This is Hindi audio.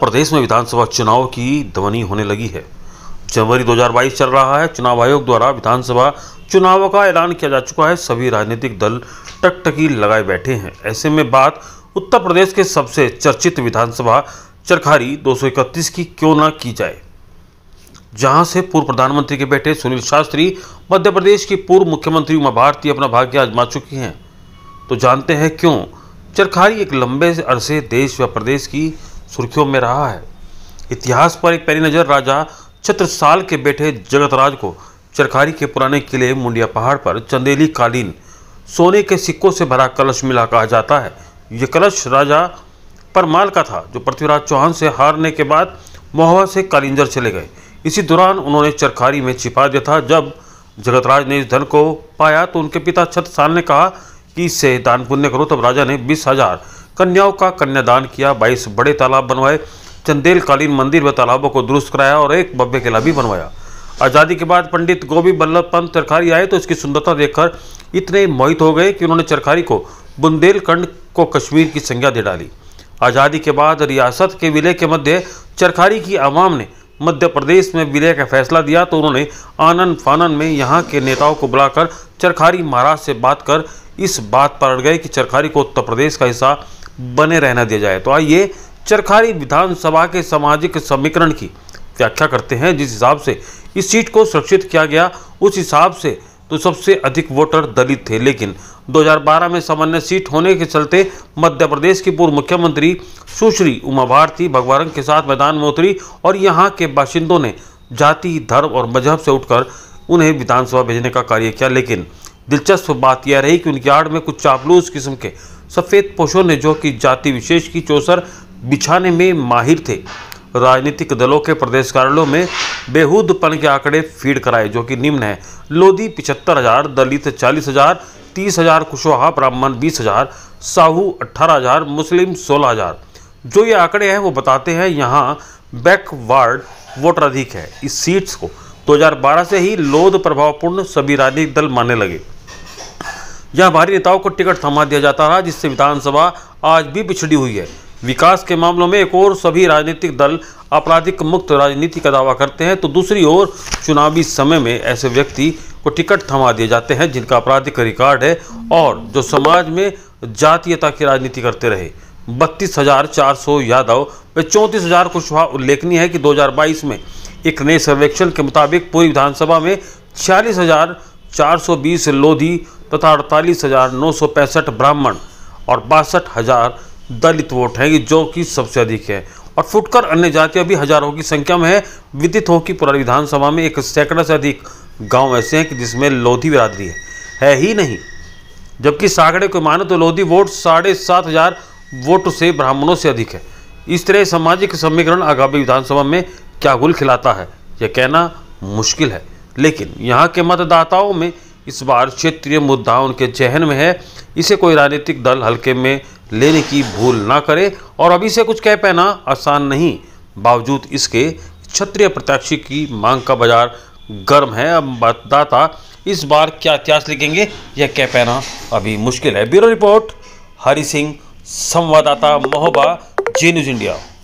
प्रदेश में विधानसभा चुनाव की ध्वनि होने लगी है जनवरी 2022 चल रहा है चुनाव आयोग द्वारा विधानसभा चुनाव का ऐलान किया जा चुका है सभी राजनीतिक दल टकटकी लगाए बैठे हैं ऐसे में बात उत्तर प्रदेश के सबसे चर्चित विधानसभा चरखारी 231 की क्यों ना की जाए जहां से पूर्व प्रधानमंत्री के बेटे सुनील शास्त्री मध्य प्रदेश की पूर्व मुख्यमंत्री उमा भारती अपना भाग्य आजमा चुकी हैं तो जानते हैं क्यों चरखारी एक लंबे अरसे देश व प्रदेश की सुर्खियों में रहा है इतिहास पर एक पहली नज़र राजा छत्रसाल के बेटे जगतराज को चरखारी के पुराने किले मुंडिया पहाड़ पर चंदेली कालीन सोने के सिक्कों से भरा कलश मिला कहा जाता है ये कलश राजा परमाल का था जो पृथ्वीराज चौहान से हारने के बाद मोहवा से कालिंजर चले गए इसी दौरान उन्होंने चरखारी में छिपा दिया था जब जगतराज ने इस धन को पाया तो उनके पिता छत्रसाल ने कहा कि इससे दान पुण्य करो तब राजा ने बीस हजार कन्याओं का कन्यादान किया बाईस बड़े तालाब बनवाए चंदेल कालीन मंदिर व तालाबों को दुरुस्त कराया और एक भव्य किला भी बनवाया आज़ादी के बाद पंडित गोभी बल्लभ पंत चरखारी आए तो इसकी सुंदरता देखकर इतने मोहित हो गए कि उन्होंने चरखारी को बुंदेलखंड को कश्मीर की संज्ञा दे डाली आज़ादी के बाद रियासत के विलय के मध्य चरखारी की आवाम ने मध्य प्रदेश में विलय का फैसला दिया तो उन्होंने आनंद फानन में यहाँ के नेताओं को बुलाकर चरखारी महाराज से बात कर इस बात पर अड़ गए कि चरखारी को उत्तर प्रदेश का हिस्सा बने रहना दिया जाए तो आइए चरखारी विधानसभा के सामाजिक समीकरण की व्याख्या करते हैं जिस हिसाब से इस सीट को सुरक्षित किया गया उस हिसाब से तो सबसे अधिक वोटर दलित थे लेकिन 2012 में सामान्य सीट होने के चलते मध्य प्रदेश की पूर्व मुख्यमंत्री सुश्री उमा भारती भगवान के साथ मैदान में उतरी और यहाँ के बाशिंदों ने जाति धर्म और मजहब से उठकर उन्हें विधानसभा भेजने का कार्य किया लेकिन दिलचस्प बात यह रही कि उनकी आड़ में कुछ चापलूस किस्म के सफ़ेद पोशों ने जो कि जाति विशेष की चौसर बिछाने में माहिर थे राजनीतिक दलों के प्रदेश कार्यालयों में बेहूदपन के आंकड़े फीड कराए जो कि निम्न है लोधी पिचहत्तर हज़ार दलित चालीस हज़ार तीस हज़ार कुशवाहा ब्राह्मण बीस हज़ार साहू अट्ठारह हज़ार मुस्लिम सोलह हज़ार जो ये आंकड़े हैं वो बताते हैं यहाँ बैकवर्ड वोटर अधिक है इस सीट्स को 2012 से ही लोध प्रभावपूर्ण सभी राजनीतिक दल मानने लगे यहाँ भारी नेताओं को टिकट थमा दिया जाता रहा जिससे विधानसभा आज भी पिछड़ी हुई है विकास के मामलों में एक और सभी राजनीतिक दल आपराधिक मुक्त राजनीति का दावा करते हैं तो दूसरी ओर चुनावी समय में ऐसे व्यक्ति को टिकट थमा दिए जाते हैं जिनका आपराधिक रिकॉर्ड है और जो समाज में जातीयता की राजनीति करते रहे बत्तीस हजार चार सौ यादव व चौंतीस हजार कुशवाहा उल्लेखनीय है कि 2022 में एक नए सर्वेक्षण के मुताबिक पूरी विधानसभा में छियालीस हजार चार सौ बीस लोधी तथा अड़तालीस हज़ार नौ सौ पैंसठ ब्राह्मण और बासठ हज़ार दलित वोट हैं जो कि सबसे अधिक है और फुटकर अन्य जातियां भी हजारों की संख्या में है विदित हो कि पुरानी विधानसभा में एक सैकड़ा से अधिक गांव ऐसे हैं कि जिसमें लोधी बिरादरी है है ही नहीं जबकि सागड़े को मानो तो लोधी वोट साढ़े सात हजार वोट से ब्राह्मणों से अधिक है इस तरह सामाजिक समीकरण आगामी विधानसभा में क्या गुल खिलाता है यह कहना मुश्किल है लेकिन यहाँ के मतदाताओं में इस बार क्षेत्रीय मुद्दा उनके जहन में है इसे कोई राजनीतिक दल हल्के में लेने की भूल ना करे और अभी से कुछ कह पाना आसान नहीं बावजूद इसके क्षत्रिय प्रत्याशी की मांग का बाजार गर्म है अब मतदाता इस बार क्या इतिहास लिखेंगे यह कह पाना अभी मुश्किल है ब्यूरो रिपोर्ट हरि सिंह संवाददाता महोबा जे न्यूज़ इंडिया